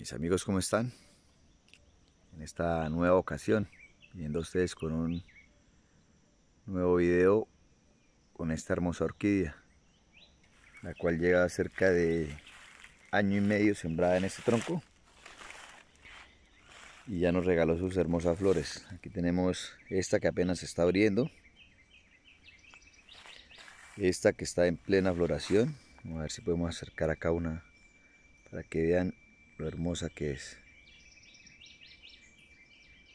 mis amigos, ¿cómo están? En esta nueva ocasión, viendo a ustedes con un nuevo video con esta hermosa orquídea, la cual llega cerca de año y medio sembrada en este tronco y ya nos regaló sus hermosas flores. Aquí tenemos esta que apenas está abriendo, esta que está en plena floración, a ver si podemos acercar acá una para que vean lo hermosa que es.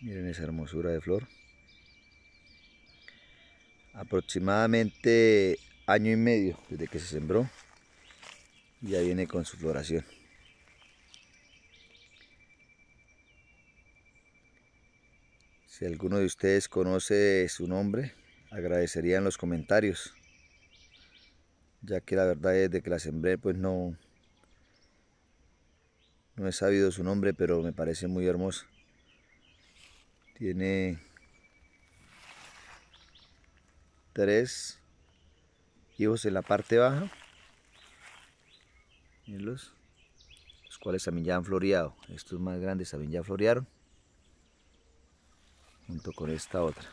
Miren esa hermosura de flor. Aproximadamente año y medio desde que se sembró. Ya viene con su floración. Si alguno de ustedes conoce su nombre, agradecería en los comentarios. Ya que la verdad es de que la sembré, pues no, no he sabido su nombre, pero me parece muy hermoso. Tiene tres hijos en la parte baja. y Los cuales también ya han floreado. Estos más grandes también ya florearon. Junto con esta otra.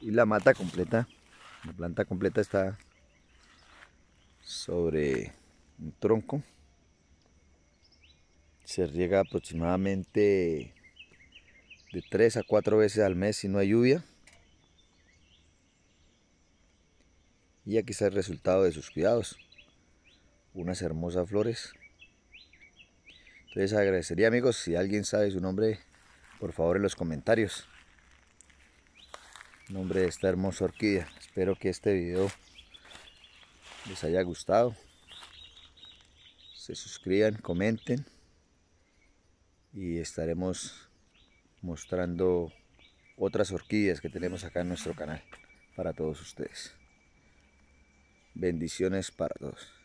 y la mata completa, la planta completa está sobre un tronco. Se riega aproximadamente de 3 a 4 veces al mes si no hay lluvia. Y aquí está el resultado de sus cuidados. Unas hermosas flores. Entonces agradecería amigos, si alguien sabe su nombre, por favor en los comentarios nombre de esta hermosa orquídea. Espero que este video les haya gustado. Se suscriban, comenten y estaremos mostrando otras orquídeas que tenemos acá en nuestro canal para todos ustedes. Bendiciones para todos.